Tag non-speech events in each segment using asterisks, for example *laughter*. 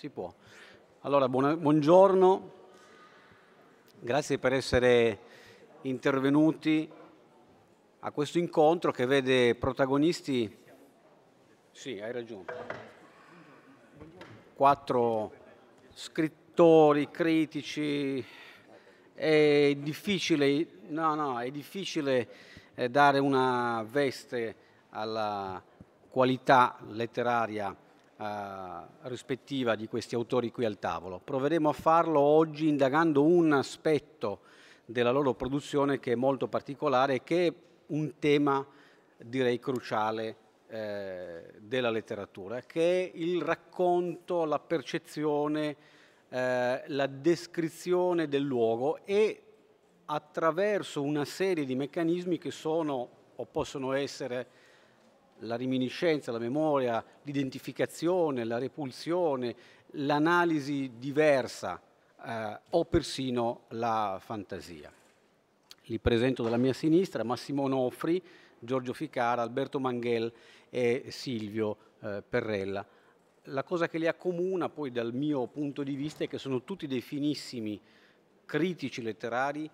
Si può. Allora, buona, buongiorno, grazie per essere intervenuti a questo incontro che vede protagonisti, sì, hai ragione, quattro scrittori, critici, è difficile, no, no, è difficile eh, dare una veste alla qualità letteraria eh, rispettiva di questi autori qui al tavolo. Proveremo a farlo oggi indagando un aspetto della loro produzione che è molto particolare e che è un tema direi cruciale eh, della letteratura, che è il racconto, la percezione, eh, la descrizione del luogo e attraverso una serie di meccanismi che sono o possono essere la riminiscenza, la memoria, l'identificazione, la repulsione, l'analisi diversa eh, o persino la fantasia. Li presento dalla mia sinistra Massimo Onofri, Giorgio Ficara, Alberto Manghel e Silvio eh, Perrella. La cosa che li accomuna poi dal mio punto di vista è che sono tutti dei finissimi critici letterari,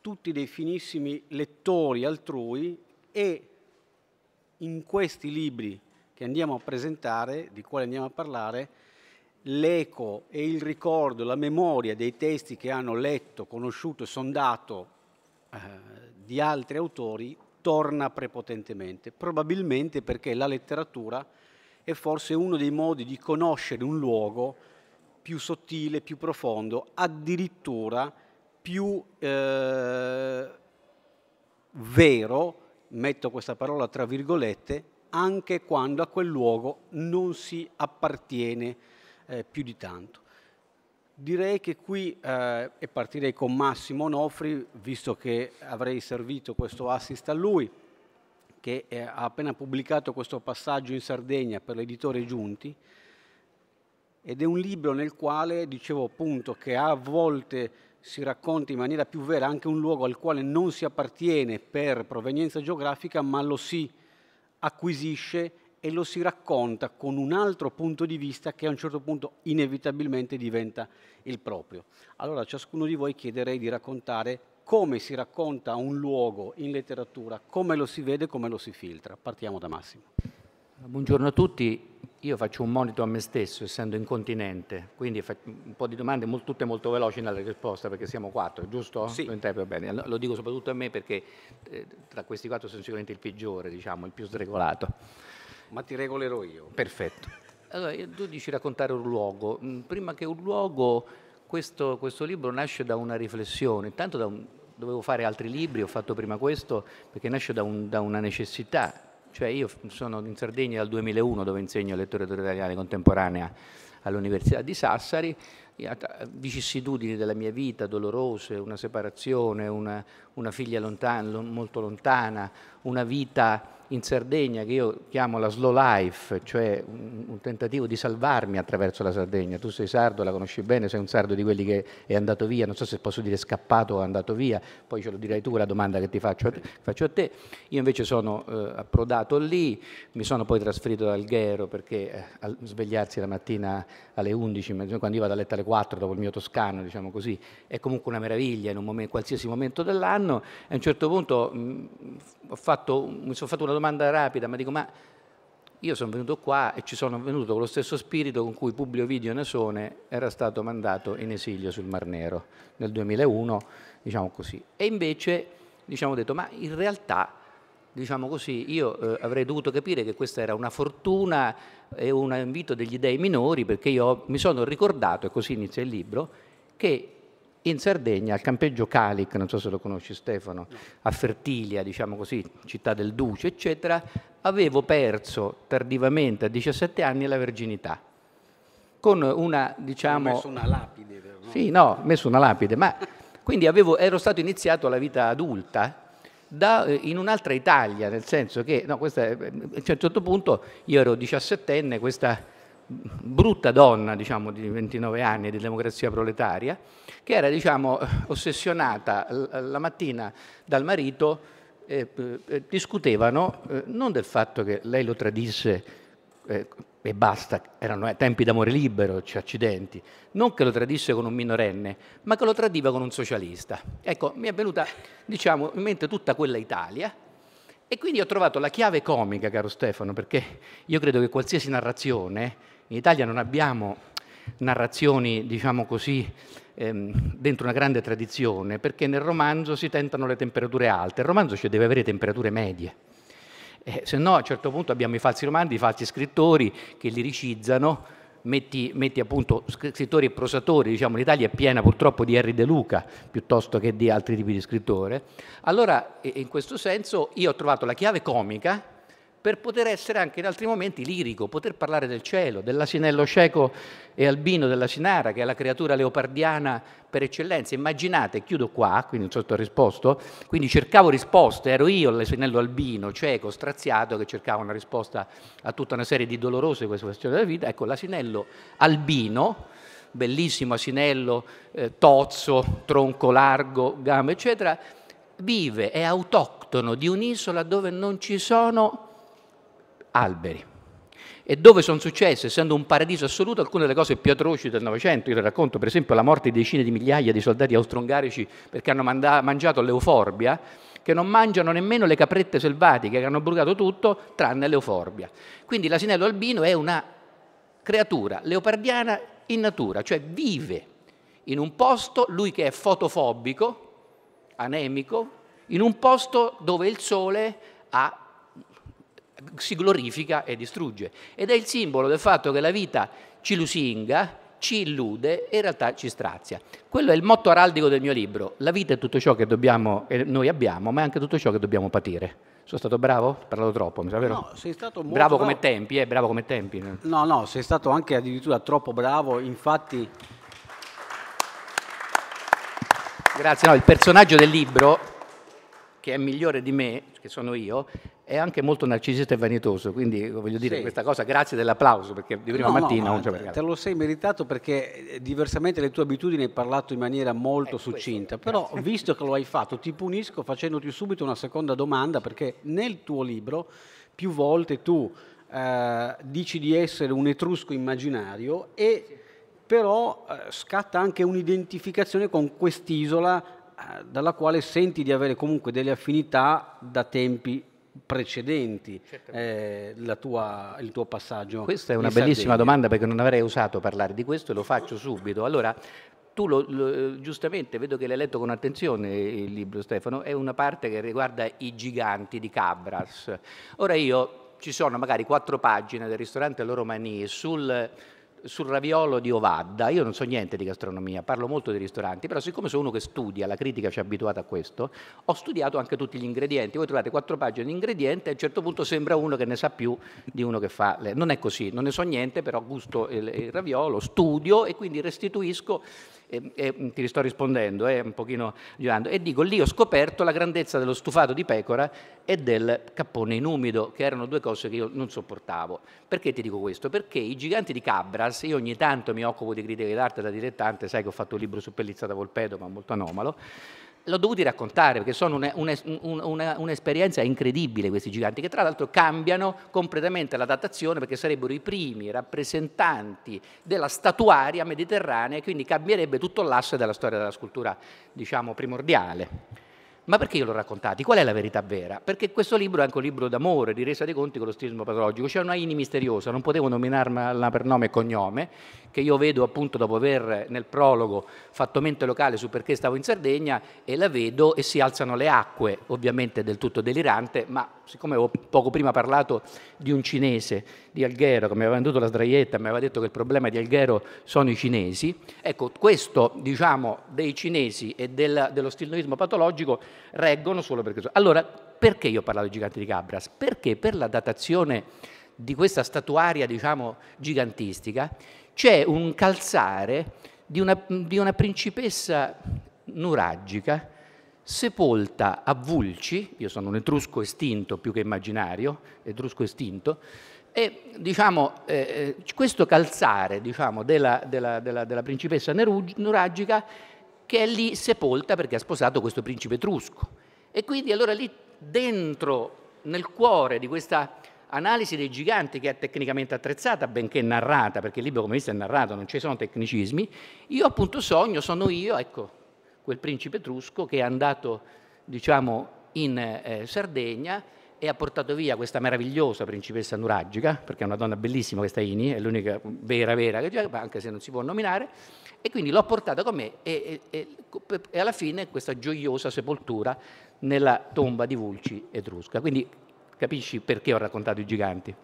tutti dei finissimi lettori altrui e in questi libri che andiamo a presentare, di quali andiamo a parlare, l'eco e il ricordo, la memoria dei testi che hanno letto, conosciuto e sondato eh, di altri autori torna prepotentemente, probabilmente perché la letteratura è forse uno dei modi di conoscere un luogo più sottile, più profondo, addirittura più eh, vero metto questa parola tra virgolette, anche quando a quel luogo non si appartiene eh, più di tanto. Direi che qui, eh, e partirei con Massimo Onofri, visto che avrei servito questo assist a lui, che eh, ha appena pubblicato questo passaggio in Sardegna per l'editore Giunti, ed è un libro nel quale dicevo appunto che ha a volte si racconti in maniera più vera anche un luogo al quale non si appartiene per provenienza geografica, ma lo si acquisisce e lo si racconta con un altro punto di vista che a un certo punto inevitabilmente diventa il proprio. Allora a ciascuno di voi chiederei di raccontare come si racconta un luogo in letteratura, come lo si vede, come lo si filtra. Partiamo da Massimo. Buongiorno a tutti. Io faccio un monito a me stesso, essendo incontinente, quindi un po' di domande, molto, tutte molto veloci nella risposta, perché siamo quattro, giusto? Sì. Lo interpreto bene. Lo dico soprattutto a me perché eh, tra questi quattro sono sicuramente il peggiore, diciamo, il più sregolato. Ma ti regolerò io. Perfetto. Allora, tu dici raccontare un luogo. Mm, prima che un luogo, questo, questo libro nasce da una riflessione, intanto da un, dovevo fare altri libri, ho fatto prima questo, perché nasce da, un, da una necessità cioè io sono in Sardegna dal 2001 dove insegno letteratura italiana contemporanea all'Università di Sassari vicissitudini della mia vita dolorose, una separazione, una, una figlia lontana, molto lontana, una vita in Sardegna che io chiamo la slow life, cioè un, un, tentativo di salvarmi attraverso la Sardegna. Tu sei sardo, la conosci bene, sei un sardo di quelli che è andato via, non so se posso dire scappato o andato via, poi ce lo dirai tu la domanda che ti faccio, faccio a te. Io invece sono eh, approdato lì, mi sono poi trasferito ad Alghero perché eh, svegliarsi la mattina alle 11, quando io vado a letto alle 4 dopo il mio toscano, diciamo così, è comunque una meraviglia in, un momento, in qualsiasi momento dell'anno. a un certo punto mh, mm, fatto, mi sono fatto una domanda rapida, ma dico ma io sono venuto qua e ci sono venuto con lo stesso spirito con cui Publio Video Nasone era stato mandato in esilio sul Mar Nero nel 2001, diciamo così. E invece diciamo detto, ma in realtà diciamo così, io eh, avrei dovuto capire che questa era una fortuna e un invito degli dei minori, perché io mi sono ricordato, e così inizia il libro, che in Sardegna, al campeggio Calic, non so se lo conosci Stefano, a Fertilia, diciamo così, città del Duce, eccetera, avevo perso tardivamente a 17 anni la verginità. Con una, diciamo... Ho messo una lapide. Però, no? Sì, no, ho messo una lapide, ma quindi avevo, ero stato iniziato alla vita adulta da, eh, in un'altra Italia, nel senso che no, questa, eh, a un certo punto io ero 17enne, questa brutta donna diciamo, di 29 anni di democrazia proletaria, che era diciamo, eh, ossessionata la mattina dal marito, eh, discutevano eh, non del fatto che lei lo tradisse eh, e basta, erano eh, tempi d'amore libero, cioè accidenti, non che lo tradisse con un minorenne, ma che lo tradiva con un socialista. Ecco, mi è venuta, diciamo, in mente tutta quella Italia e quindi ho trovato la chiave comica, caro Stefano, perché io credo che qualsiasi narrazione, in Italia non abbiamo narrazioni, diciamo così, ehm, dentro una grande tradizione, perché nel romanzo si tentano le temperature alte, il romanzo cioè deve avere temperature medie eh, se no a un certo punto abbiamo i falsi romanzi, i falsi scrittori che liricizzano, metti, metti appunto scrittori e prosatori, diciamo l'Italia è piena purtroppo di Henry De Luca piuttosto che di altri tipi di scrittore. Allora in questo senso io ho trovato la chiave comica per poter essere anche in altri momenti lirico, poter parlare del cielo, dell'asinello cieco e albino della Sinara, che è la creatura leopardiana per eccellenza. Immaginate, chiudo qua, quindi non so se ho risposto, quindi cercavo risposte, ero io l'asinello albino, cieco, straziato, che cercava una risposta a tutta una serie di dolorose questioni della vita. Ecco, l'asinello albino, bellissimo asinello, eh, tozzo, tronco largo, gambe, eccetera, vive, è autoctono di un'isola dove non ci sono alberi. E dove sono successe, essendo un paradiso assoluto, alcune delle cose più atroci del Novecento. Io le racconto, per esempio, la morte di decine di migliaia di soldati austro-ungarici perché hanno manda- mangiato l'euforbia, che non mangiano nemmeno le caprette selvatiche, che hanno brucato tutto, tranne l'euforbia. Quindi l'asinello albino è una creatura leopardiana in natura, cioè vive in un posto, lui che è fotofobico, anemico, in un posto dove il sole ha si glorifica e distrugge. Ed è il simbolo del fatto che la vita ci lusinga, ci illude e in realtà ci strazia. Quello è il motto araldico del mio libro. La vita è tutto ciò che dobbiamo, e noi abbiamo, ma è anche tutto ciò che dobbiamo patire. Sono stato bravo? Ho parlato troppo, mi sa vero? No, sei stato molto bravo, bravo. come tempi, eh, bravo come tempi. No, no, sei stato anche addirittura troppo bravo, infatti... Grazie, no, il personaggio del libro che è migliore di me, che sono io, è anche molto narcisista e vanitoso, quindi voglio dire sì. questa cosa, grazie dell'applauso perché di prima no, mattina no, no, te lo sei meritato perché eh, diversamente le tue abitudini hai parlato in maniera molto eh, è succinta, questo, però grazie. visto che lo hai fatto ti punisco facendoti subito una seconda domanda perché nel tuo libro più volte tu eh, dici di essere un etrusco immaginario e però eh, scatta anche un'identificazione con quest'isola dalla quale senti di avere comunque delle affinità da tempi precedenti eh, tua, il tuo passaggio. Questa è una bellissima domanda perché non avrei usato parlare di questo e lo faccio subito. Allora, tu lo, lo, giustamente vedo che l'hai letto con attenzione il libro Stefano, è una parte che riguarda i giganti di Cabras. Ora io ci sono magari quattro pagine del ristorante Loro Mani sul sul raviolo di Ovadda, io non so niente di gastronomia, parlo molto di ristoranti, però siccome sono uno che studia, la critica ci ha abituato a questo, ho studiato anche tutti gli ingredienti, voi trovate quattro pagine di ingredienti e a un certo punto sembra uno che ne sa più di uno che fa... Le... Non è così, non ne so niente, però gusto il, il raviolo, studio e quindi restituisco e, e, mm, ti sto rispondendo, eh, un pochino girando, e dico lì ho scoperto la grandezza dello stufato di pecora e del cappone in umido, che erano due cose che io non sopportavo. Perché ti dico questo? Perché i giganti di Cabras, io ogni tanto mi occupo di critiche d'arte da dilettante, sai che ho fatto un libro su Pellizza da Volpedo, ma molto anomalo, l'ho dovuto raccontare perché sono un'esperienza un, un, un, incredibile questi giganti che tra l'altro cambiano completamente la datazione perché sarebbero i primi rappresentanti della statuaria mediterranea e quindi cambierebbe tutto l'asse della storia della scultura diciamo primordiale. Ma perché io l'ho raccontato? Qual è la verità vera? Perché questo libro è anche un libro d'amore, di resa dei conti con lo stilismo patologico. C'è una INI misteriosa, non potevo nominarla per nome e cognome, che io vedo appunto dopo aver nel prologo fatto mente locale su perché stavo in Sardegna e la vedo e si alzano le acque, ovviamente del tutto delirante, ma siccome ho poco prima parlato di un cinese, di Alghero, che mi aveva venduto la sdraietta, mi aveva detto che il problema di Alghero sono i cinesi, ecco, questo, diciamo, dei cinesi e del, dello stilnoismo patologico reggono solo perché... Allora, perché io ho parlato di giganti di Cabras? Perché per la datazione di questa statuaria, diciamo, gigantistica, c'è un calzare di una, di una principessa nuragica, sepolta a Vulci, io sono un etrusco estinto più che immaginario, etrusco estinto, e diciamo, eh, eh questo calzare diciamo, della, della, della, della, principessa nuragica che è lì sepolta perché ha sposato questo principe etrusco. E quindi allora lì dentro, nel cuore di questa analisi dei giganti che è tecnicamente attrezzata, benché narrata, perché il libro come visto è narrato, non ci sono tecnicismi, io appunto sogno, sono io, ecco, quel principe etrusco che è andato diciamo, in eh, Sardegna e ha portato via questa meravigliosa principessa nuragica, perché è una donna bellissima questa Ini, è l'unica vera vera che c'è, anche se non si può nominare, e quindi l'ho portata con me e, e, e, e alla fine questa gioiosa sepoltura nella tomba di Vulci etrusca. Quindi capisci perché ho raccontato i giganti.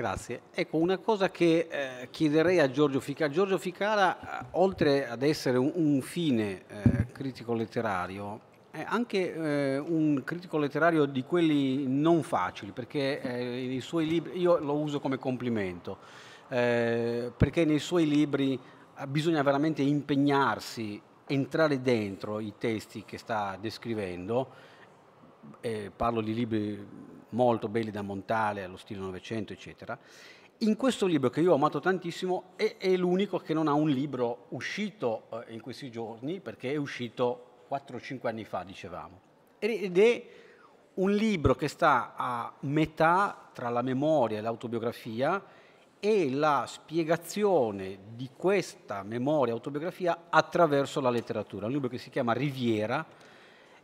Grazie. Ecco, una cosa che eh, chiederei a Giorgio Ficara. Giorgio Ficara, eh, oltre ad essere un, un fine eh, critico letterario, è anche eh, un critico letterario di quelli non facili, perché eh, i suoi libri, io lo uso come complimento, perché nei suoi libri bisogna veramente impegnarsi, entrare dentro i testi che sta descrivendo eh, parlo di libri molto belli da Montale, allo stile Novecento, eccetera. In questo libro che io ho amato tantissimo è, è l'unico che non ha un libro uscito eh, in questi giorni, perché è uscito 4-5 anni fa, dicevamo. Ed è un libro che sta a metà tra la memoria e l'autobiografia e la spiegazione di questa memoria e autobiografia attraverso la letteratura. Un libro che si chiama Riviera,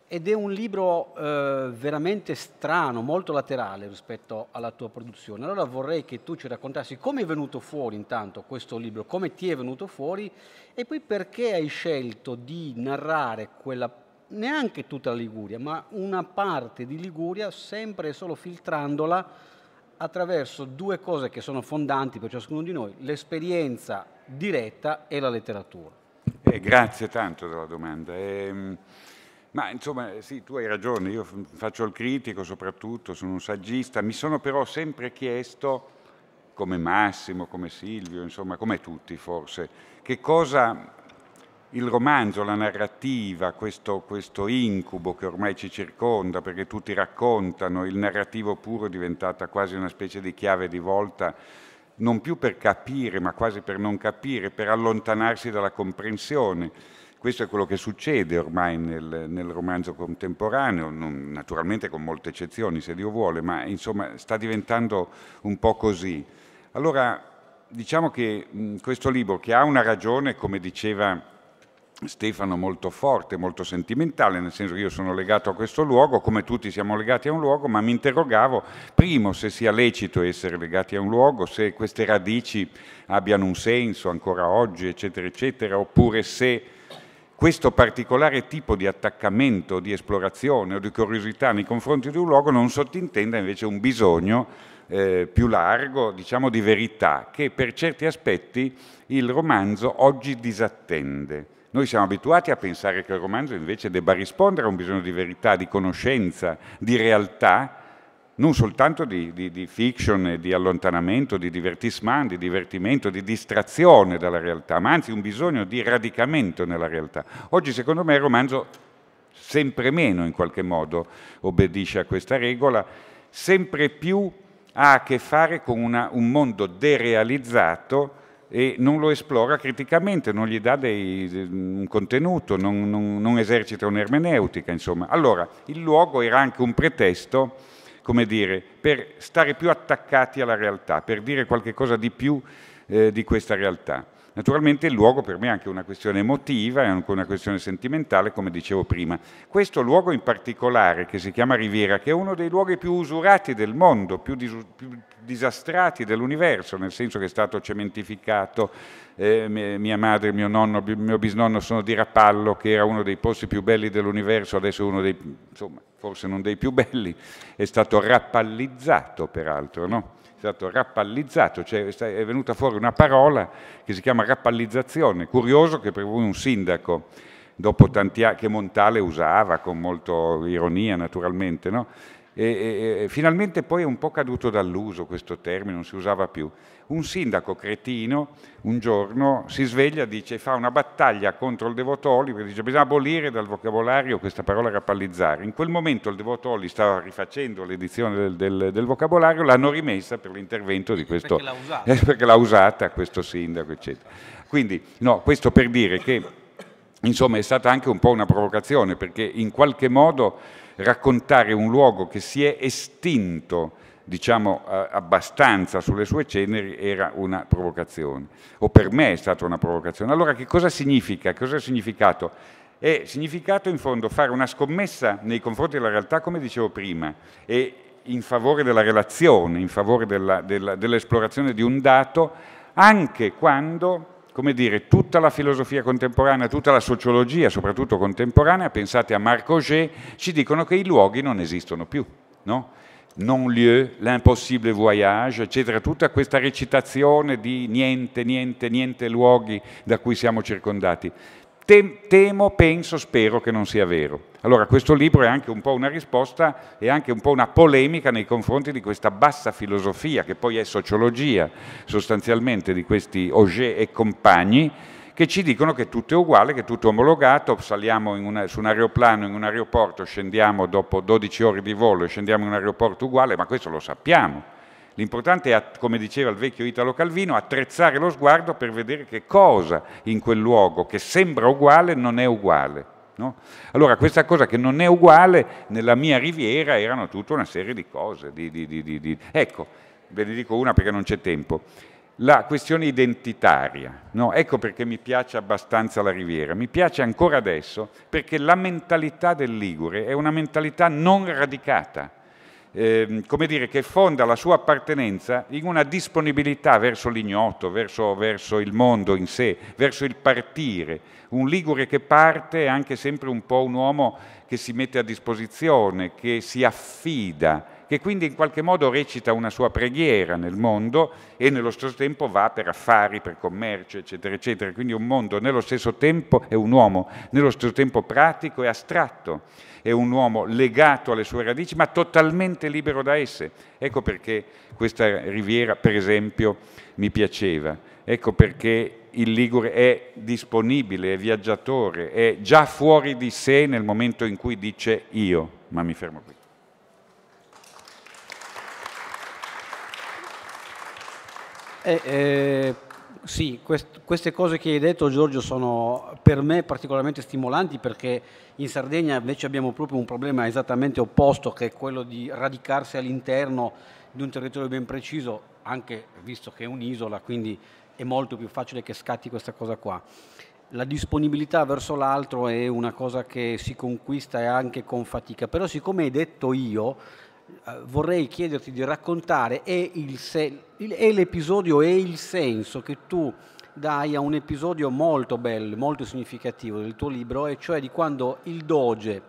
ed è un libro eh, veramente strano, molto laterale rispetto alla tua produzione. Allora vorrei che tu ci raccontassi come è venuto fuori intanto questo libro, come ti è venuto fuori e poi perché hai scelto di narrare quella, neanche tutta la Liguria, ma una parte di Liguria sempre e solo filtrandola attraverso due cose che sono fondanti per ciascuno di noi, l'esperienza diretta e la letteratura. Eh, grazie tanto della domanda. Eh, ma insomma, sì, tu hai ragione, io faccio il critico soprattutto, sono un saggista, mi sono però sempre chiesto, come Massimo, come Silvio, insomma, come tutti forse, che cosa il romanzo, la narrativa, questo, questo, incubo che ormai ci circonda, perché tutti raccontano, il narrativo puro è diventata quasi una specie di chiave di volta, non più per capire, ma quasi per non capire, per allontanarsi dalla comprensione questo è quello che succede ormai nel, nel romanzo contemporaneo, non, naturalmente con molte eccezioni se Dio vuole, ma insomma sta diventando un po' così. Allora diciamo che mh, questo libro che ha una ragione, come diceva Stefano molto forte, molto sentimentale, nel senso che io sono legato a questo luogo, come tutti siamo legati a un luogo, ma mi interrogavo, primo, se sia lecito essere legati a un luogo, se queste radici abbiano un senso ancora oggi, eccetera, eccetera, oppure se questo particolare tipo di attaccamento, di esplorazione o di curiosità nei confronti di un luogo non sottintenda invece un bisogno eh, più largo, diciamo di verità, che per certi aspetti il romanzo oggi disattende. Noi siamo abituati a pensare che il romanzo invece debba rispondere a un bisogno di verità, di conoscenza, di realtà, non soltanto di, di, di fiction, di allontanamento, di divertissement, di divertimento, di distrazione dalla realtà, ma anzi un bisogno di radicamento nella realtà. Oggi secondo me il romanzo sempre meno in qualche modo obbedisce a questa regola, sempre più ha a che fare con una, un mondo derealizzato e non lo esplora criticamente, non gli dà dei, un contenuto, non, non, non esercita un'ermeneutica, insomma. Allora, il luogo era anche un pretesto come dire, per stare più attaccati alla realtà, per dire qualche cosa di più eh, di questa realtà. Naturalmente il luogo per me è anche una questione emotiva, è anche una questione sentimentale, come dicevo prima. Questo luogo in particolare, che si chiama Riviera, che è uno dei luoghi più usurati del mondo, più, dis- più disastrati dell'universo, nel senso che è stato cementificato, eh, mia madre, mio nonno, mio bisnonno sono di Rapallo, che era uno dei posti più belli dell'universo, adesso uno dei, insomma, forse non dei più belli, è stato rappallizzato peraltro, no? stato rappallizzato, cioè è venuta fuori una parola che si chiama rappallizzazione. Curioso che per voi un sindaco, dopo tanti anni, che Montale usava con molto ironia naturalmente, no? E, e, finalmente poi è un po' caduto dall'uso questo termine, non si usava più. Un sindaco cretino un giorno si sveglia dice, fa una battaglia contro il Devotoli, perché dice bisogna abolire dal vocabolario questa parola rappallizzare. In quel momento il Devotoli stava rifacendo l'edizione del, del, del vocabolario, l'hanno rimessa per l'intervento di questo... Perché l'ha usata. *laughs* Eh, perché l'ha usata questo sindaco, eccetera. Quindi, no, questo per dire che, insomma, è stata anche un po' una provocazione, perché in qualche modo raccontare un luogo che si è estinto diciamo eh, abbastanza sulle sue ceneri era una provocazione o per me è stata una provocazione allora che cosa significa? cosa ha significato? è significato in fondo fare una scommessa nei confronti della realtà come dicevo prima e in favore della relazione in favore dell'esplorazione di un dato anche quando come dire, tutta la filosofia contemporanea, tutta la sociologia, soprattutto contemporanea, pensate a Marc Auger, ci dicono che i luoghi non esistono più, no? non lieu, l'impossibile voyage, eccetera, tutta questa recitazione di niente, niente, niente luoghi da cui siamo circondati temo, penso, spero che non sia vero. Allora questo libro è anche un po' una risposta e anche un po' una polemica nei confronti di questa bassa filosofia, che poi è sociologia sostanzialmente, di questi Auger e compagni, che ci dicono che tutto è uguale, che tutto è omologato, saliamo una, su un aeroplano in un aeroporto, scendiamo dopo 12 ore di volo e scendiamo in un aeroporto uguale, ma questo lo sappiamo. L'importante è, come diceva il vecchio Italo Calvino, attrezzare lo sguardo per vedere che cosa in quel luogo che sembra uguale non è uguale. No? Allora questa cosa che non è uguale nella mia riviera erano tutta una serie di cose. Di, di, di, ecco, ve ne dico una perché non c'è tempo. La questione identitaria, no? ecco perché mi piace abbastanza la Riviera, mi piace ancora adesso perché la mentalità del Ligure è una mentalità non radicata, Ehm, come dire, che fonda la sua appartenenza in una disponibilità verso l'ignoto, verso, verso il mondo in sé, verso il partire. Un Ligure che parte è anche sempre un po' un uomo che si mette a disposizione, che si affida, che quindi in qualche modo recita una sua preghiera nel mondo e nello stesso tempo va per affari, per commercio, eccetera, eccetera. Quindi un mondo nello stesso tempo è un uomo, nello stesso tempo pratico e astratto è un uomo legato alle sue radici, ma totalmente libero da esse. Ecco perché questa riviera, per esempio, mi piaceva. Ecco perché il Ligure è disponibile, è viaggiatore, è già fuori di sé nel momento in cui dice io, ma mi fermo qui. Eh, eh, sì, quest queste cose che hai detto Giorgio sono per me particolarmente stimolanti perché in Sardegna invece abbiamo proprio un problema esattamente opposto che è quello di radicarsi all'interno di un territorio ben preciso, anche visto che è un'isola, quindi è molto più facile che scatti questa cosa qua. La disponibilità verso l'altro è una cosa che si conquista anche con fatica, però siccome hai detto io, eh, vorrei chiederti di raccontare è, l'episodio e il senso che tu dai a un episodio molto bello, molto significativo del tuo libro, e cioè di quando il doge,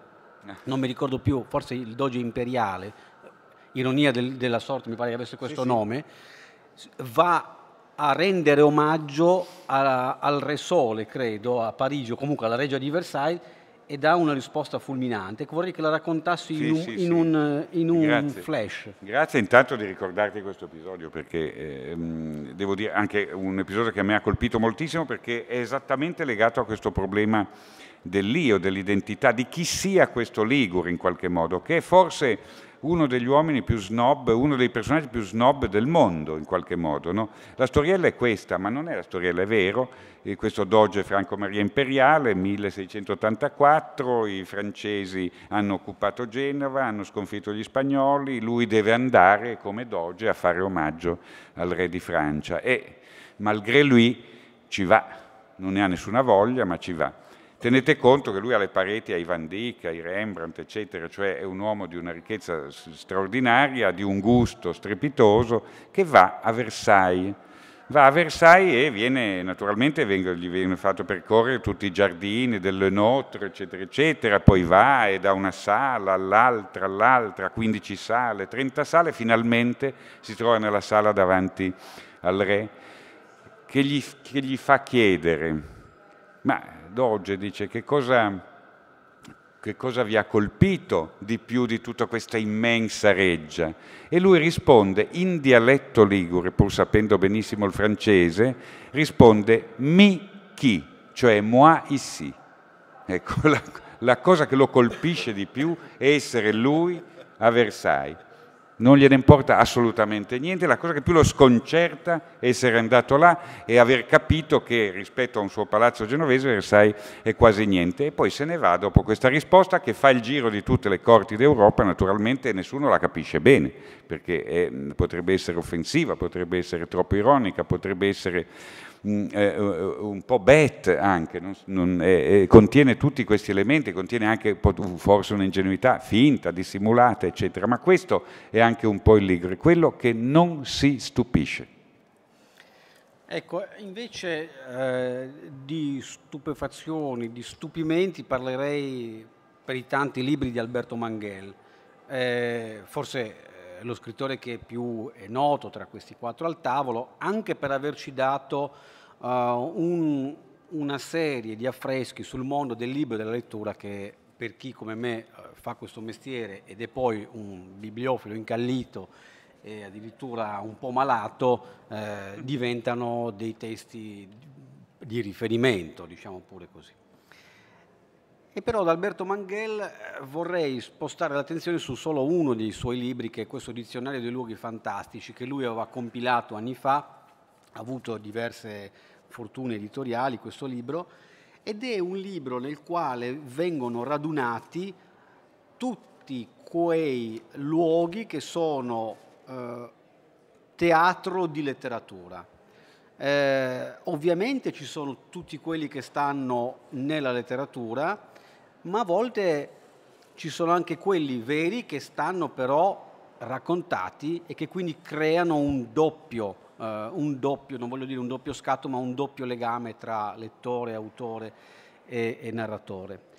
eh. non mi ricordo più, forse il doge imperiale, ironia del, della sorte, mi pare che avesse questo sì, nome, sì. va a rendere omaggio a, al Re Sole, credo, a Parigi o comunque alla Regia di Versailles e dà una risposta fulminante vorrei che la raccontassi sì, in, un, sì, in un, eh, in un Grazie. flash. Grazie intanto di ricordarti questo episodio perché eh, devo dire anche un episodio che a me ha colpito moltissimo perché è esattamente legato a questo problema dell'io, dell'identità, di chi sia questo Ligure in qualche modo, che forse uno degli uomini più snob, uno dei personaggi più snob del mondo in qualche modo. No? La storiella è questa, ma non è la storiella, è vero, e eh, questo doge Franco-Maria Imperiale, 1684, i francesi hanno occupato Genova, hanno sconfitto gli spagnoli, lui deve andare come doge a fare omaggio al re di Francia e malgré lui ci va, non ne ha nessuna voglia ma ci va. Tenete conto che lui ha le pareti ai Van Dyck, ai Rembrandt, eccetera, cioè è un uomo di una ricchezza straordinaria, di un gusto strepitoso, che va a Versailles. Va a Versailles e viene, naturalmente gli viene fatto percorrere tutti i giardini del Notre, eccetera, eccetera, poi va e da una sala all'altra, all'altra, 15 sale, 30 sale, finalmente si trova nella sala davanti al re, che gli, che gli fa chiedere, ma Doge dice che cosa, che cosa vi ha colpito di più di tutta questa immensa reggia? E lui risponde in dialetto ligure, pur sapendo benissimo il francese, risponde mi chi, cioè moi ici. Ecco, *laughs* la, la cosa che lo colpisce di più è essere lui a Versailles non gliene importa assolutamente niente, la cosa che più lo sconcerta è essere andato là e aver capito che rispetto a un suo palazzo genovese Versailles è quasi niente e poi se ne va dopo questa risposta che fa il giro di tutte le corti d'Europa, naturalmente nessuno la capisce bene perché è, eh, potrebbe essere offensiva, potrebbe essere troppo ironica, potrebbe essere Mm, eh, eh, eh, un po' bet anche, non, non, eh, contiene tutti questi elementi, contiene anche forse un'ingenuità finta, dissimulata, eccetera, ma questo è anche un po' il Ligre, quello che non si stupisce. Ecco, invece eh, di stupefazioni, di stupimenti parlerei per i tanti libri di Alberto Manghel. forse eh, lo scrittore che più è noto tra questi quattro al tavolo, anche per averci dato uh, un, una serie di affreschi sul mondo del libro e della lettura che per chi come me eh, fa questo mestiere ed è poi un bibliofilo incallito e addirittura un po' malato, eh, diventano dei testi di riferimento, diciamo pure così. E però da Alberto Manghel eh, vorrei spostare l'attenzione su solo uno dei suoi libri, che è questo dizionario dei luoghi fantastici, che lui aveva compilato anni fa, ha avuto diverse fortune editoriali questo libro, ed è un libro nel quale vengono radunati tutti quei luoghi che sono eh, teatro di letteratura. Eh, ovviamente ci sono tutti quelli che stanno nella letteratura, ma a volte ci sono anche quelli veri che stanno però raccontati e che quindi creano un doppio, eh, un doppio non voglio dire un doppio scatto, ma un doppio legame tra lettore, autore e, e narratore.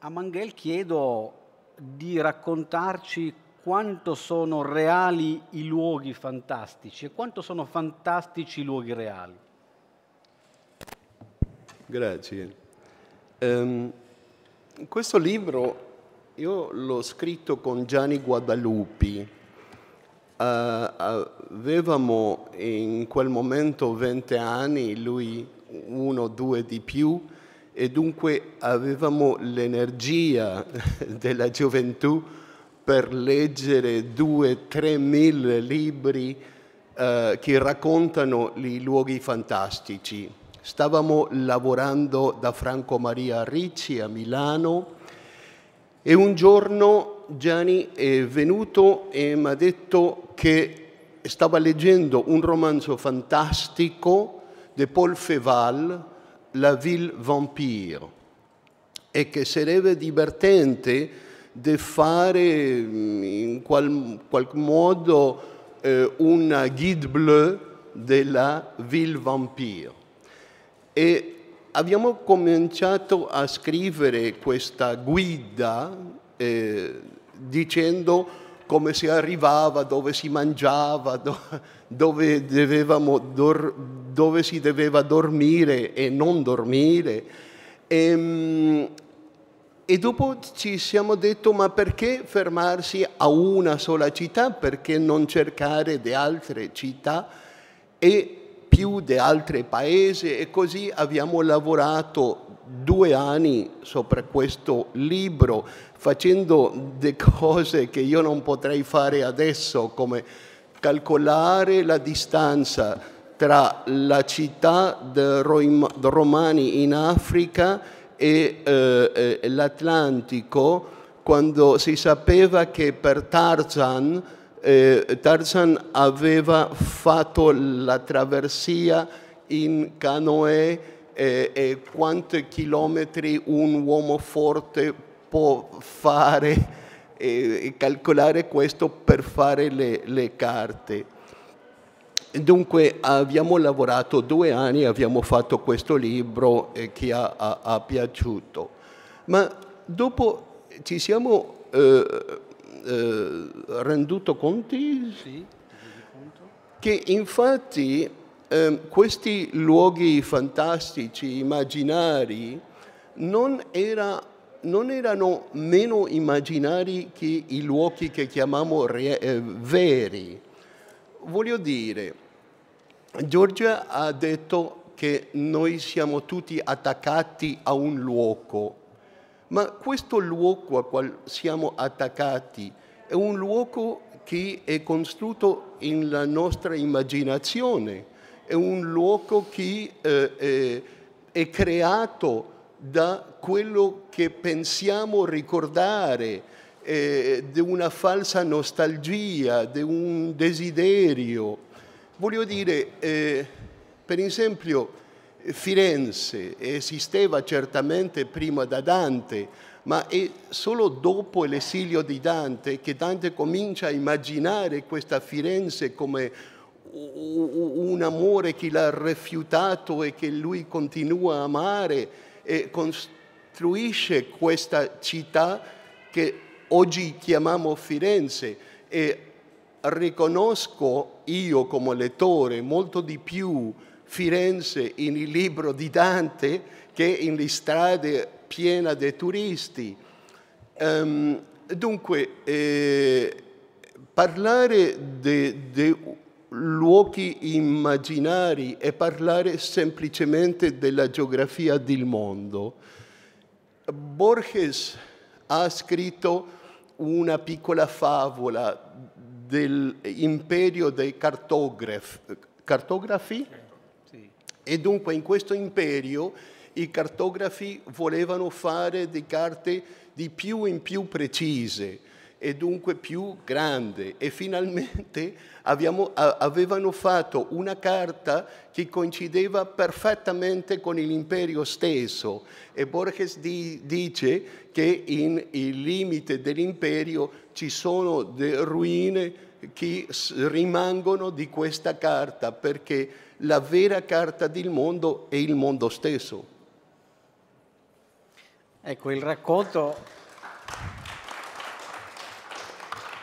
A Manghel chiedo di raccontarci quanto sono reali i luoghi fantastici e quanto sono fantastici i luoghi reali. Grazie. Um, questo libro io l'ho scritto con Gianni Guadalupi. Uh, avevamo in quel momento 20 anni, lui uno o due di più, e dunque avevamo l'energia *laughs* della gioventù per leggere 2-3 mila libri uh, che raccontano i luoghi fantastici Stavamo lavorando da Franco Maria Ricci a Milano e un giorno Gianni è venuto e mi ha detto che stava leggendo un romanzo fantastico di Paul Feval, La ville vampire, e che sarebbe divertente di fare mm, in qual, qualche modo eh, una guide bleue della ville vampire. E abbiamo cominciato a scrivere questa guida eh, dicendo come si arrivava, dove si mangiava, do, dove, dor, dove, si doveva dormire e non dormire. E, ehm, e dopo ci siamo detto ma perché fermarsi a una sola città, perché non cercare di altre città? E più di altri paesi e così abbiamo lavorato due anni sopra questo libro facendo delle cose che io non potrei fare adesso come calcolare la distanza tra la città dei romani in Africa e eh, l'Atlantico quando si sapeva che per Tarzan eh, Tarzan aveva fatto la traversia in canoe eh, e quanti chilometri un uomo forte può fare *laughs* e calcolare questo per fare le, le carte. Dunque abbiamo lavorato due anni, abbiamo fatto questo libro eh, che ha, ha, ha, piaciuto, ma dopo ci siamo eh, eh, renduto conti? Sì, conto. Che infatti eh, questi luoghi fantastici, immaginari, non, era, non, erano meno immaginari che i luoghi che chiamiamo re, eh, veri. Voglio dire, Giorgia ha detto che noi siamo tutti attaccati a un luogo, ma questo luogo a quale siamo attaccati è un luogo che è costruito nella nostra immaginazione, è un luogo che eh, eh, è creato da quello che pensiamo ricordare, eh, di una falsa nostalgia, di un desiderio. Voglio dire, eh, per esempio, Firenze esisteva certamente prima da Dante, ma è solo dopo l'esilio di Dante che Dante comincia a immaginare questa Firenze come un amore che l'ha rifiutato e che lui continua a amare e costruisce questa città che oggi chiamiamo Firenze e riconosco io come lettore molto di più Firenze in il libro di Dante che in le strade piena di turisti. Um, dunque, eh, parlare di luoghi immaginari e parlare semplicemente della geografia del mondo. Borges ha scritto una piccola favola dell'imperio dei cartografi. cartografi? Sì. E dunque in questo imperio i cartografi volevano fare di carte di più in più precise e dunque più grandi e finalmente abbiamo, avevano fatto una carta che coincideva perfettamente con l'imperio stesso e Borges di, dice che in il limite dell'imperio ci sono delle ruine che rimangono di questa carta perché la vera carta del mondo è il mondo stesso. Ecco, il racconto...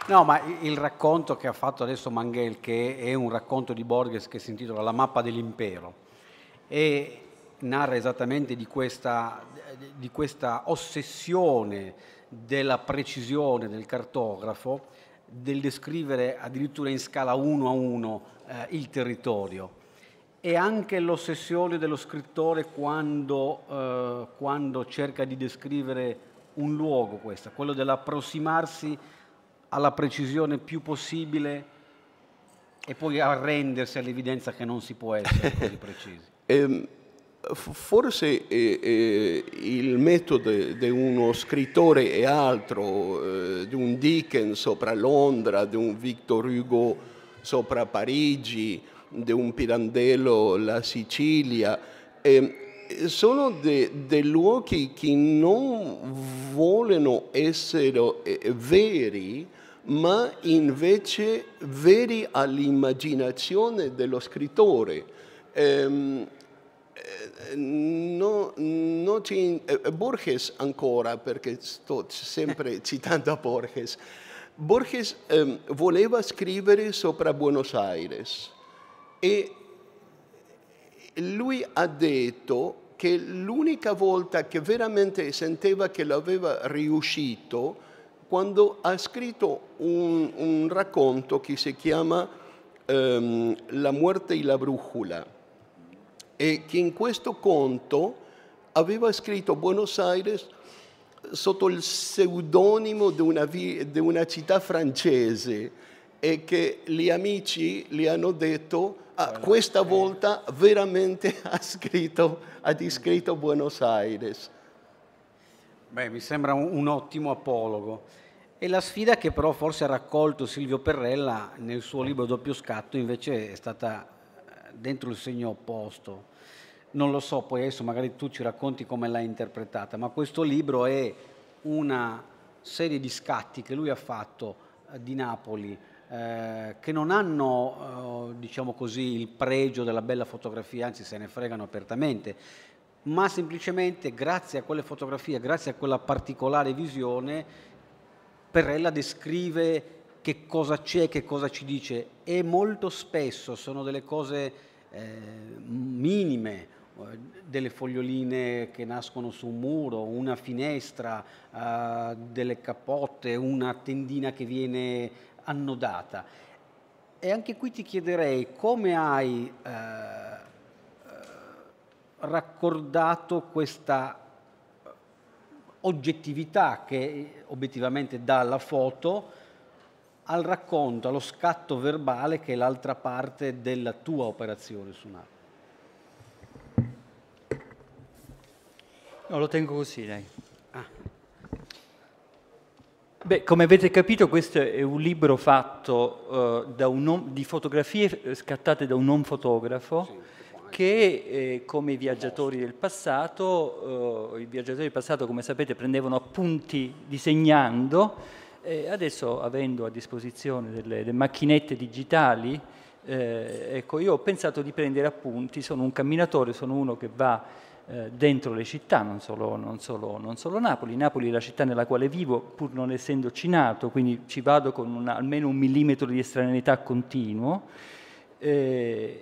No, ma il racconto che ha fatto adesso Manghel, che è un racconto di Borges che si intitola La mappa dell'impero, e narra esattamente di questa, di questa ossessione della precisione del cartografo, del descrivere addirittura in scala uno a uno eh, il territorio e anche l'ossessione dello scrittore quando, eh, quando cerca di descrivere un luogo, questa, quello dell'approssimarsi alla precisione più possibile e poi arrendersi all'evidenza che non si può essere *laughs* così precisi. Ehm, eh, forse eh, il metodo di uno scrittore è altro, eh, di un Dickens sopra Londra, di un Victor Hugo sopra Parigi, di un Pirandello, la Sicilia, eh, sono dei de luoghi che non vogliono essere eh, veri, ma invece veri all'immaginazione dello scrittore. Ehm, eh, no, no, eh, Borges ancora, perché sto sempre *laughs* citando Borges, Borges eh, voleva scrivere sopra Buenos Aires e lui ha detto che l'unica volta che veramente sentiva che l'aveva riuscito, quando ha scritto un, un racconto che si chiama um, La muerte e la brújula, e che in questo conto aveva scritto Buenos Aires sotto il pseudonimo di una, di una città francese e che gli amici gli hanno detto Ah, questa volta veramente *laughs* ha scritto, ha descritto Buenos Aires. Beh, mi sembra un, un ottimo apologo. E la sfida che però forse ha raccolto Silvio Perrella nel suo libro Doppio Scatto invece è stata eh, dentro il segno opposto. Non lo so, poi adesso magari tu ci racconti come l'hai interpretata, ma questo libro è una serie di scatti che lui ha fatto eh, di Napoli eh, che non hanno, eh, diciamo così, il pregio della bella fotografia, anzi se ne fregano apertamente, ma semplicemente grazie a quelle fotografie, grazie a quella particolare visione, Perrella descrive che cosa c'è, che cosa ci dice e molto spesso sono delle cose eh, minime, eh, delle foglioline che nascono su un muro, una finestra, eh, delle capote, una tendina che viene annodata. E anche qui ti chiederei come hai eh, raccordato questa oggettività che obiettivamente dà la foto al racconto, allo scatto verbale che è l'altra parte della tua operazione sonata. No, lo tengo così, dai. Beh, come avete capito questo è un libro fatto uh, un, di fotografie eh, scattate da un non fotografo che eh, come i viaggiatori del passato, uh, i viaggiatori del passato come sapete prendevano appunti disegnando, e adesso avendo a disposizione delle, delle macchinette digitali, eh, ecco, io ho pensato di prendere appunti, sono un camminatore, sono uno che va eh, dentro le città, non solo, non, solo, non solo, Napoli. Napoli è la città nella quale vivo, pur non essendoci nato, quindi ci vado con una, almeno un millimetro di estraneità continuo. E,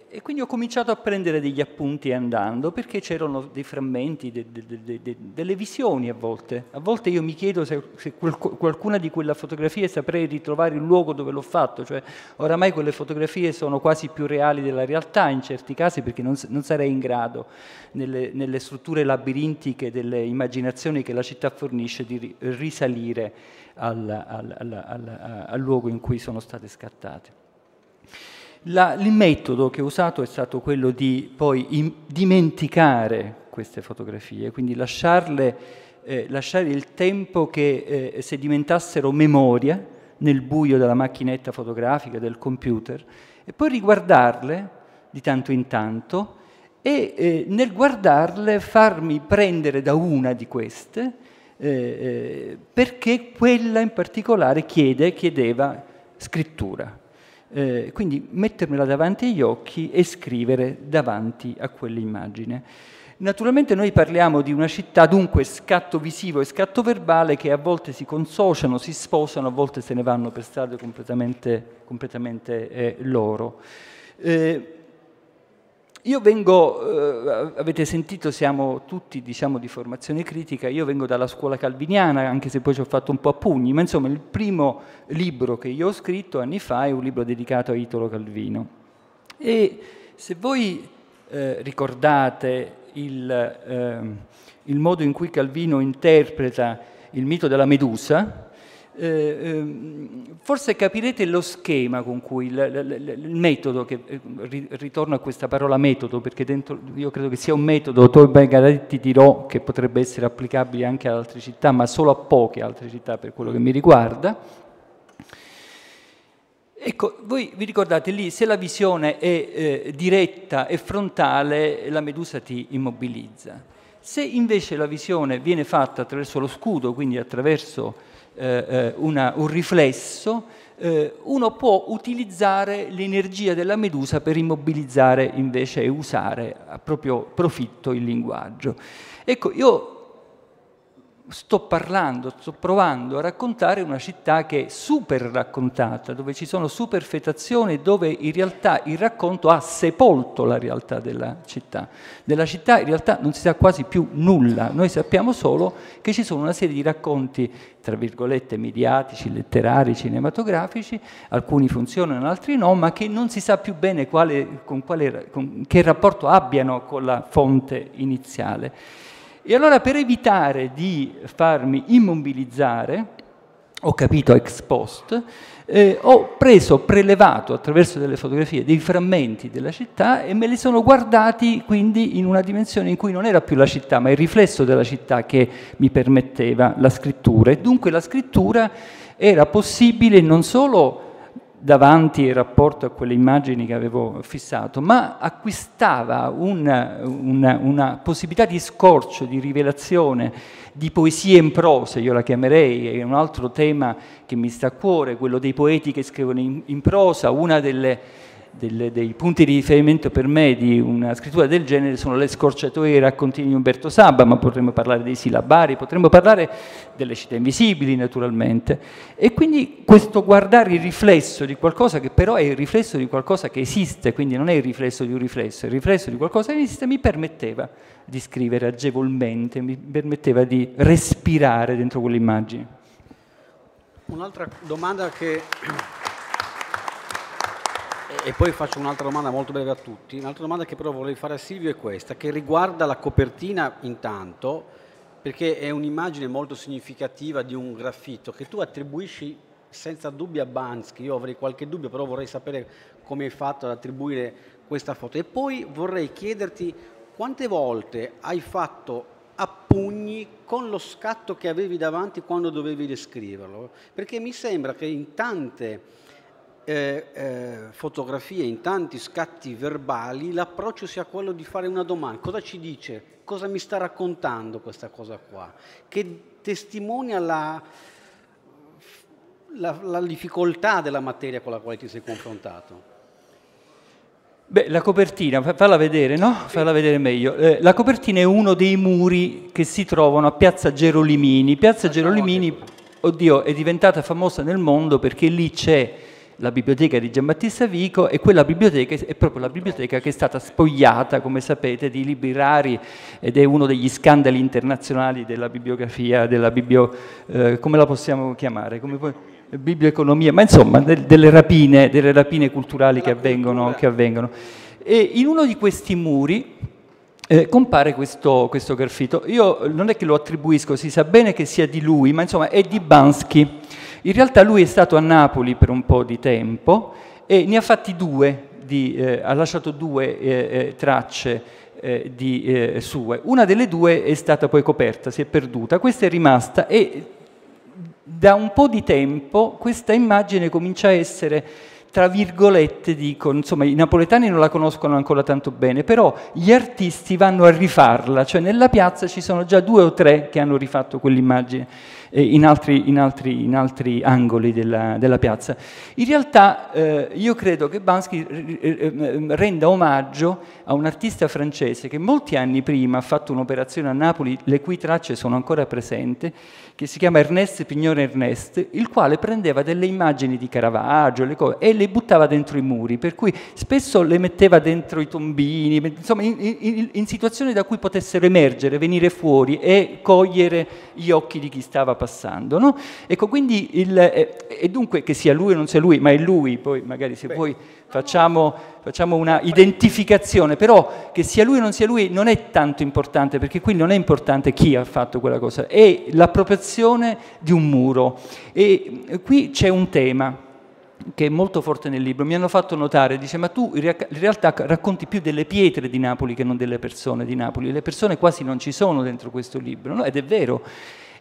eh, e, quindi ho cominciato a prendere degli appunti andando perché c'erano dei frammenti, de, de, de, delle visioni a volte. A volte io mi chiedo se, se qualcuna di quelle fotografie saprei ritrovare il luogo dove l'ho fatto, cioè oramai quelle fotografie sono quasi più reali della realtà in certi casi perché non, non sarei in grado nelle, nelle, strutture labirintiche delle immaginazioni che la città fornisce di risalire al, al, al, al luogo in cui sono state scattate. La, il metodo che ho usato è stato quello di poi in, dimenticare queste fotografie, quindi lasciarle, eh, lasciare il tempo che eh, sedimentassero memoria nel buio della macchinetta fotografica, del computer, e poi riguardarle di tanto in tanto e eh, nel guardarle farmi prendere da una di queste eh, eh, perché quella in particolare chiede, chiedeva scrittura eh, quindi mettermela davanti agli occhi e scrivere davanti a quell'immagine. Naturalmente noi parliamo di una città, dunque scatto visivo e scatto verbale che a volte si consociano, si sposano, a volte se ne vanno per strade completamente, completamente eh, loro. Eh, io vengo, eh, avete sentito, siamo tutti diciamo, di formazione critica, io vengo dalla scuola calviniana, anche se poi ci ho fatto un po' a pugni, ma insomma il primo libro che io ho scritto anni fa è un libro dedicato a Italo Calvino. E se voi eh, ricordate il, eh, il modo in cui Calvino interpreta il mito della Medusa, eh, ehm, forse capirete lo schema con cui, il, il, metodo, che, eh, ritorno a questa parola metodo perché dentro, io credo che sia un metodo, ti dirò che potrebbe essere applicabile anche ad altre città, ma solo a poche altre città per quello che mi riguarda. Ecco, voi vi ricordate lì, se la visione è eh, diretta e frontale, la medusa ti immobilizza. Se invece la visione viene fatta attraverso lo scudo, quindi attraverso eh, eh, una, un riflesso, eh, uno può utilizzare l'energia della medusa per immobilizzare invece e usare a proprio profitto il linguaggio. Ecco, io sto parlando, sto provando a raccontare una città che è super raccontata, dove ci sono superfetazioni, dove in realtà il racconto ha sepolto la realtà della città. Della città in realtà non si sa quasi più nulla, noi sappiamo solo che ci sono una serie di racconti, tra virgolette, mediatici, letterari, cinematografici, alcuni funzionano, altri no, ma che non si sa più bene quale, con quale, con, che rapporto abbiano con la fonte iniziale. E allora per evitare di farmi immobilizzare, ho capito ex post, eh, ho preso, prelevato attraverso delle fotografie dei frammenti della città e me li sono guardati quindi in una dimensione in cui non era più la città, ma il riflesso della città che mi permetteva la scrittura. E dunque la scrittura era possibile non solo davanti in rapporto a quelle immagini che avevo fissato, ma acquistava una, una, una possibilità di scorcio, di rivelazione, di poesie in prosa, io la chiamerei, è un altro tema che mi sta a cuore, quello dei poeti che scrivono in, in prosa, una delle delle, dei punti di riferimento per me di una scrittura del genere sono le scorciatoie e i racconti di Umberto Sabba, ma potremmo parlare dei silabari, potremmo parlare delle città invisibili naturalmente. E quindi questo guardare il riflesso di qualcosa che però è il riflesso di qualcosa che esiste, quindi non è il riflesso di un riflesso, è il riflesso di qualcosa che esiste, mi permetteva di scrivere agevolmente, mi permetteva di respirare dentro quell'immagine. Un'altra domanda che e poi faccio un'altra domanda molto breve a tutti. Un'altra domanda che però vorrei fare a Silvio è questa, che riguarda la copertina intanto, perché è un'immagine molto significativa di un graffito che tu attribuisci senza dubbio a Bansky, io avrei qualche dubbio, però vorrei sapere come hai fatto ad attribuire questa foto. E poi vorrei chiederti quante volte hai fatto a pugni con lo scatto che avevi davanti quando dovevi descriverlo, perché mi sembra che in tante eh, eh, fotografie, in tanti scatti verbali, l'approccio sia quello di fare una domanda. Cosa ci dice? Cosa mi sta raccontando questa cosa qua? Che testimonia la, la, la difficoltà della materia con la quale ti sei confrontato. Beh, la copertina, falla vedere, no? Falla vedere meglio. Eh, la copertina è uno dei muri che si trovano a Piazza Gerolimini. Piazza ah, Gerolimini, ecco. oddio, è diventata famosa nel mondo perché lì c'è la biblioteca di Giambattista Vico e quella biblioteca è proprio la biblioteca che è stata spogliata, come sapete, di libri rari ed è uno degli scandali internazionali della bibliografia, della biblio, eh, come la possiamo chiamare? biblioeconomia, ma insomma del, delle, rapine, delle, rapine, culturali che avvengono, che avvengono, E in uno di questi muri eh, compare questo, questo graffito. Io non è che lo attribuisco, si sa bene che sia di lui, ma insomma è di Bansky. In realtà lui è stato a Napoli per un po' di tempo e ne ha fatti due, di, eh, ha lasciato due eh, eh tracce eh, di, eh, sue. Una delle due è stata poi coperta, si è perduta, questa è rimasta e da un po' di tempo questa immagine comincia a essere tra virgolette dico, insomma i napoletani non la conoscono ancora tanto bene, però gli artisti vanno a rifarla, cioè nella piazza ci sono già due o tre che hanno rifatto quell'immagine. Eh, in, altri, in, altri, in, altri, angoli della, della piazza. In realtà eh, io credo che Bansky ehm, renda omaggio a un artista francese che molti anni prima ha fatto un'operazione a Napoli, le cui tracce sono ancora presenti, che si chiama Ernest Pignore Ernest, il quale prendeva delle immagini di Caravaggio le cose, e le buttava dentro i muri, per cui spesso le metteva dentro i tombini, insomma in, in, in situazioni da cui potessero emergere, venire fuori e cogliere gli occhi di chi stava passando passando. No? Ecco, quindi il, eh, e dunque che sia lui o non sia lui, ma è lui, poi magari se Beh. poi facciamo, facciamo una identificazione, però che sia lui o non sia lui non è tanto importante, perché qui non è importante chi ha fatto quella cosa, è l'appropriazione di un muro. E eh, qui c'è un tema che è molto forte nel libro, mi hanno fatto notare, dice ma tu in realtà racconti più delle pietre di Napoli che non delle persone di Napoli, le persone quasi non ci sono dentro questo libro, no? ed è vero,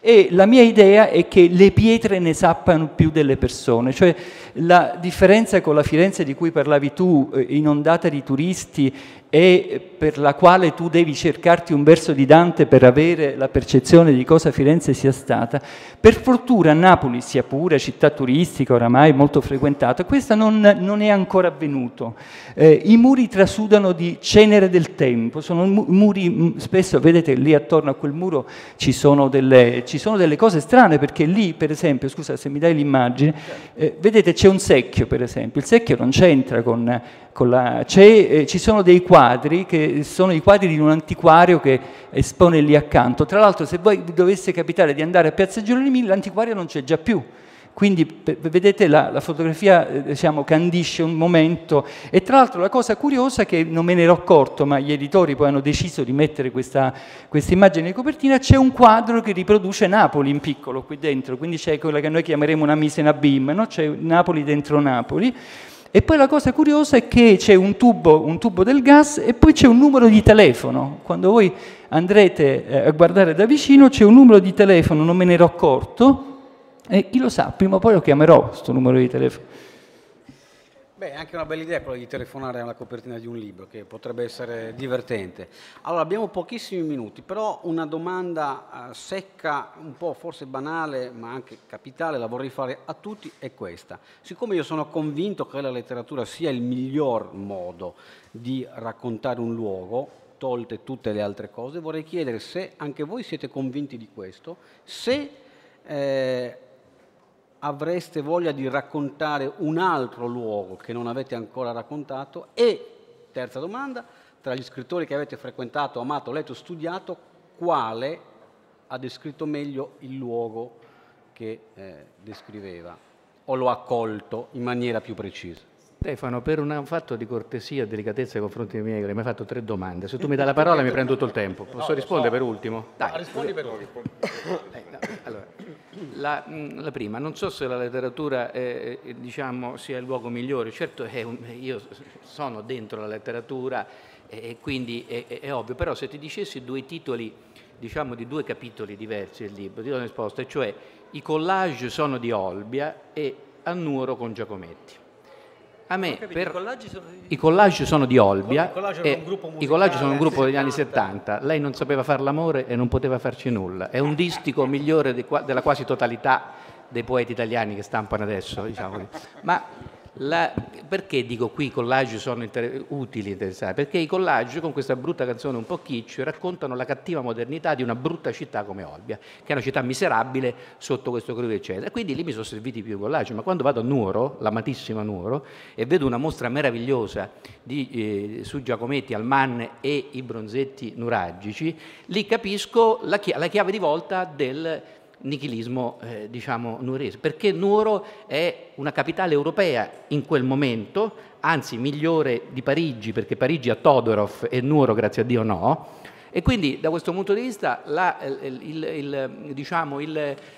e la mia idea è che le pietre ne sappiano più delle persone, cioè la differenza con la Firenze di cui parlavi tu, eh, inondata di turisti e per la quale tu devi cercarti un verso di Dante per avere la percezione di cosa Firenze sia stata, per fortuna Napoli, sia pure città turistica oramai molto frequentata, questo non, non è ancora avvenuto. Eh, I muri trasudano di cenere del tempo, sono muri, spesso vedete lì attorno a quel muro ci sono delle, ci sono delle cose strane, perché lì per esempio, scusa se mi dai l'immagine, eh, vedete c'è un secchio per esempio, il secchio non c'entra con, con la... Eh, ci sono dei quadri che sono i quadri di un antiquario che espone lì accanto, tra l'altro se voi dovesse capitare di andare a Piazza Giulia l'antiquario non c'è già più, quindi vedete la, la fotografia eh, diciamo, candisce un momento e tra l'altro la cosa curiosa è che non me ne ero accorto, ma gli editori poi hanno deciso di mettere questa, questa immagine di copertina, c'è un quadro che riproduce Napoli in piccolo qui dentro, quindi c'è quella che noi chiameremo una mise in abim, no? c'è Napoli dentro Napoli. E poi la cosa curiosa è che c'è un tubo, un tubo, del gas e poi c'è un numero di telefono. Quando voi andrete eh, a guardare da vicino c'è un numero di telefono, non me ne ero accorto, e chi lo sa, prima o poi lo chiamerò, sto numero di telefono. Beh, è anche una bella idea quella di telefonare alla copertina di un libro, che potrebbe essere divertente. Allora, abbiamo pochissimi minuti, però una domanda eh, secca, un po' forse banale, ma anche capitale, la vorrei fare a tutti, è questa. Siccome io sono convinto che la letteratura sia il miglior modo di raccontare un luogo, tolte tutte le altre cose, vorrei chiedere se anche voi siete convinti di questo, se... Eh, avreste voglia di raccontare un altro luogo che non avete ancora raccontato? E, terza domanda, tra gli scrittori che avete frequentato, amato, letto, studiato, quale ha descritto meglio il luogo che eh, descriveva o lo ha colto in maniera più precisa? Stefano, per un fatto di cortesia e delicatezza nei confronti dei miei colleghi, mi hai fatto tre domande. Se tu mi dai la parola mi prendo tutto il tempo. Posso no, rispondere so. per ultimo? Dai. Rispondi per ultimo. Eh, allora, la, mm, la, prima, non so se la letteratura eh, diciamo, sia il luogo migliore, certo un, io sono dentro la letteratura e eh, quindi è, è, è, ovvio, però se ti dicessi due titoli diciamo, di due capitoli diversi del libro, ti do una risposta, cioè i collage sono di Olbia e a Nuoro con Giacometti. A me capito, per... i, collage sono... I collage sono di Olbia, collage e i collage sono un gruppo degli anni 70, lei non sapeva fare l'amore e non poteva farci nulla, è un distico migliore de... della quasi totalità dei poeti italiani che stampano adesso, diciamo. ma la, perché dico qui i collage sono inter utili, interessanti? Perché i collage con questa brutta canzone un po' kitsch raccontano la cattiva modernità di una brutta città come Olbia, che è una città miserabile sotto questo crudo eccetera. Quindi lì mi sono serviti più i collage, ma quando vado a Nuoro, l'amatissima Nuoro, e vedo una mostra meravigliosa di, eh, su Giacometti, Alman e i bronzetti nuragici, lì capisco la, chi la chiave di volta del nichilismo eh, diciamo nuorese, perché Nuoro è una capitale europea in quel momento, anzi migliore di Parigi, perché Parigi ha Todorov e Nuoro, grazie a Dio, no. E quindi da questo punto di vista la, il, il, il, diciamo,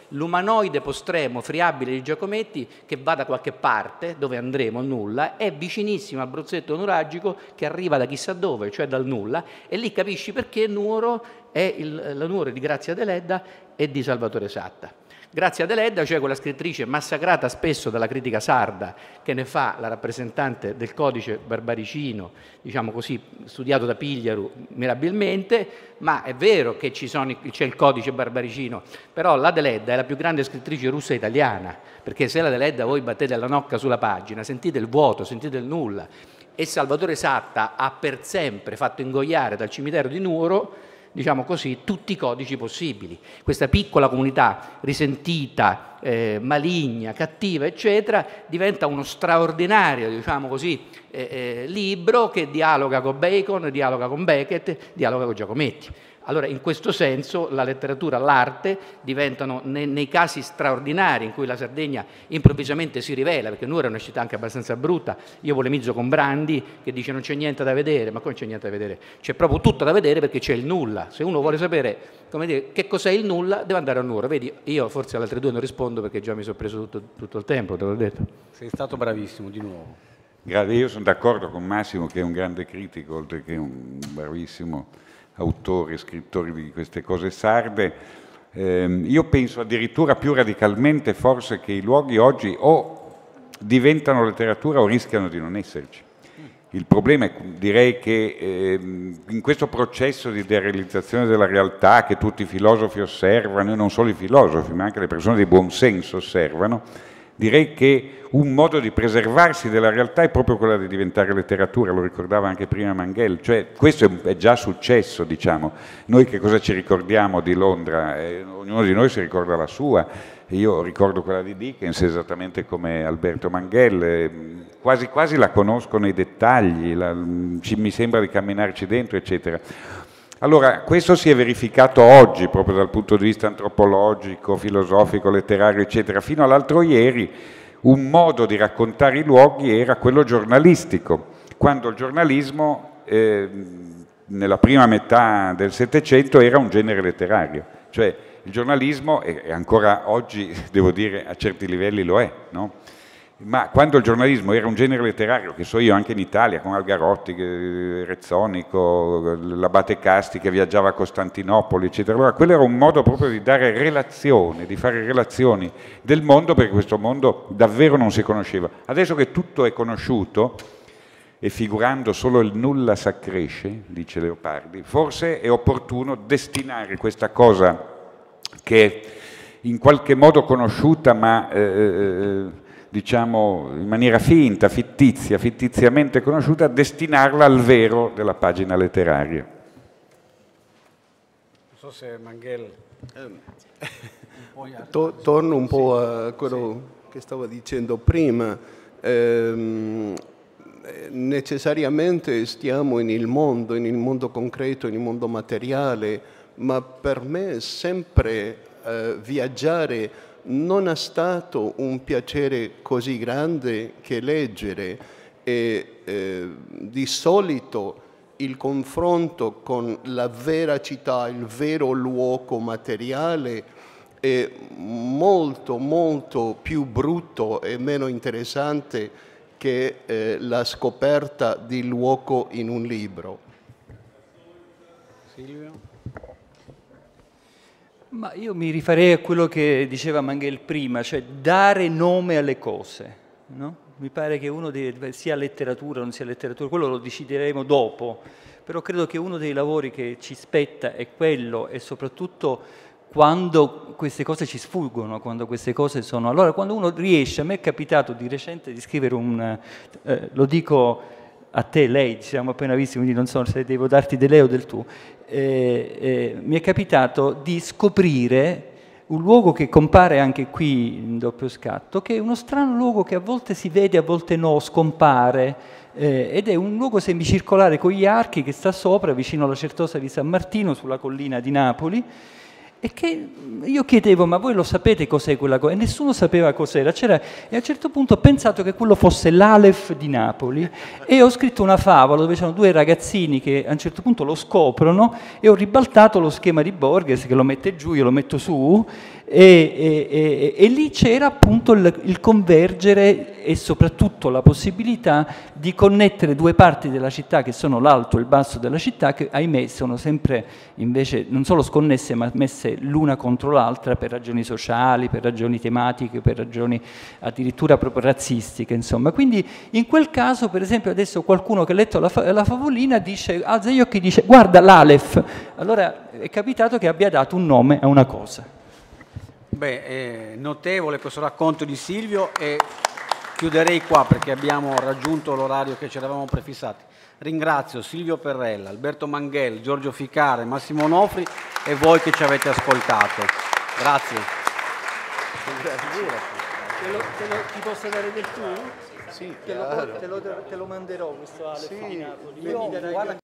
l'umanoide postremo friabile di Giacometti che va da qualche parte, dove andremo, nulla, è vicinissimo al bruzzetto nuragico che arriva da chissà dove, cioè dal nulla, e lì capisci perché Nuoro è il, la Nuoro di Grazia Deledda e di Salvatore Satta. Grazie a Deledda, cioè quella scrittrice massacrata spesso dalla critica sarda, che ne fa la rappresentante del codice barbaricino, diciamo così, studiato da Pigliaru mirabilmente, ma è vero che c'è il codice barbaricino, però la Deledda è la più grande scrittrice russa italiana, perché se la Deledda voi battete la nocca sulla pagina, sentite il vuoto, sentite il nulla, e Salvatore Satta ha per sempre fatto ingoiare dal cimitero di Nuoro diciamo così, tutti i codici possibili. Questa piccola comunità risentita, eh, maligna, cattiva, eccetera, diventa uno straordinario, diciamo così, eh, eh, libro che dialoga con Bacon, dialoga con Beckett, dialoga con Giacometti. Allora, in questo senso, la letteratura, l'arte diventano, nei, nei, casi straordinari in cui la Sardegna improvvisamente si rivela, perché Nuoro è una città anche abbastanza brutta, io polemizzo con Brandi che dice non c'è niente da vedere, ma come c'è niente da vedere? C'è proprio tutto da vedere perché c'è il nulla. Se uno vuole sapere dire, che cos'è il nulla, deve andare a Nuoro. Vedi, io forse alle altre due non rispondo perché già mi sono preso tutto, tutto il tempo, te l'ho detto. Sei stato bravissimo di nuovo. Grazie, io sono d'accordo con Massimo che è un grande critico, oltre che un bravissimo autori, scrittori di queste cose sarde, eh, io penso addirittura più radicalmente forse che i luoghi oggi o diventano letteratura o rischiano di non esserci. Il problema è, direi che eh, in questo processo di derealizzazione della realtà che tutti i filosofi osservano, e non solo i filosofi, ma anche le persone di buon senso osservano, Direi che un modo di preservarsi della realtà è proprio quello di diventare letteratura, lo ricordava anche prima Manghel, cioè questo è già successo, diciamo. Noi che cosa ci ricordiamo di Londra? Eh, ognuno di noi si ricorda la sua, io ricordo quella di Dickens esattamente come Alberto Manghel, eh, quasi quasi la conosco nei dettagli, la, mm, ci, mi sembra di camminarci dentro, eccetera. Allora, questo si è verificato oggi, proprio dal punto di vista antropologico, filosofico, letterario, eccetera. Fino all'altro ieri un modo di raccontare i luoghi era quello giornalistico, quando il giornalismo eh, nella prima metà del Settecento era un genere letterario, cioè il giornalismo, e ancora oggi *laughs* devo dire a certi livelli lo è, no? ma quando il giornalismo era un genere letterario, che so io anche in Italia, con Algarotti, eh, Rezzonico, l'Abate Casti che viaggiava a Costantinopoli, eccetera, allora quello era un modo proprio di dare relazione, di fare relazioni del mondo, perché questo mondo davvero non si conosceva. Adesso che tutto è conosciuto, e figurando solo il nulla s'accresce, dice Leopardi, forse è opportuno destinare questa cosa che è in qualche modo conosciuta, ma... Eh, eh, eh diciamo, in maniera finta, fittizia, fittiziamente conosciuta, destinarla al vero della pagina letteraria. Non so se Manghel... Ehm, *laughs* to torno un po' a quello sì. che stavo dicendo prima. Ehm, necessariamente stiamo in il mondo, in il mondo concreto, in il mondo materiale, ma per me sempre eh, viaggiare non è stato un piacere così grande che leggere e eh, di solito il confronto con la vera città, il vero luogo materiale è molto molto più brutto e meno interessante che eh, la scoperta di luogo in un libro. Silvio? Ma io mi rifarei a quello che diceva Mangel prima, cioè dare nome alle cose, no? Mi pare che uno dei, sia letteratura o non sia letteratura, quello lo decideremo dopo, però credo che uno dei lavori che ci spetta è quello e soprattutto quando queste cose ci sfuggono, quando queste cose sono... Allora, quando uno riesce, a me è capitato di recente di scrivere un, eh, lo dico a te, lei, ci siamo appena visti, quindi non so se devo darti del lei o del tu, eh, eh, mi è capitato di scoprire un luogo che compare anche qui in doppio scatto, che è uno strano luogo che a volte si vede, a volte no, scompare, eh, ed è un luogo semicircolare con gli archi che sta sopra, vicino alla certosa di San Martino, sulla collina di Napoli, e che io chiedevo, ma voi lo sapete cos'è quella cosa? E nessuno sapeva cos'era. e a un certo punto ho pensato che quello fosse l'Alef di Napoli e ho scritto una favola dove c'erano due ragazzini che a un certo punto lo scoprono e ho ribaltato lo schema di Borges che lo mette giù, io lo metto su e, e, e, lì c'era appunto il, il, convergere e soprattutto la possibilità di connettere due parti della città che sono l'alto e il basso della città che ahimè sono sempre invece non solo sconnesse ma messe l'una contro l'altra per ragioni sociali, per ragioni tematiche, per ragioni addirittura proprio razzistiche insomma. Quindi in quel caso per esempio adesso qualcuno che ha letto la, fa la favolina dice, alza gli occhi e dice guarda l'Alef, allora è capitato che abbia dato un nome a una cosa Beh, è eh, notevole questo racconto di Silvio e chiuderei qua perché abbiamo raggiunto l'orario che ci eravamo prefissati. Ringrazio Silvio Perrella, Alberto Manghel, Giorgio Ficare, Massimo Onofri e voi che ci avete ascoltato. Grazie. Te lo, te lo, ti posso dare del tu? Sì, te lo, te lo, te lo manderò questo Ale sì, Io, guarda,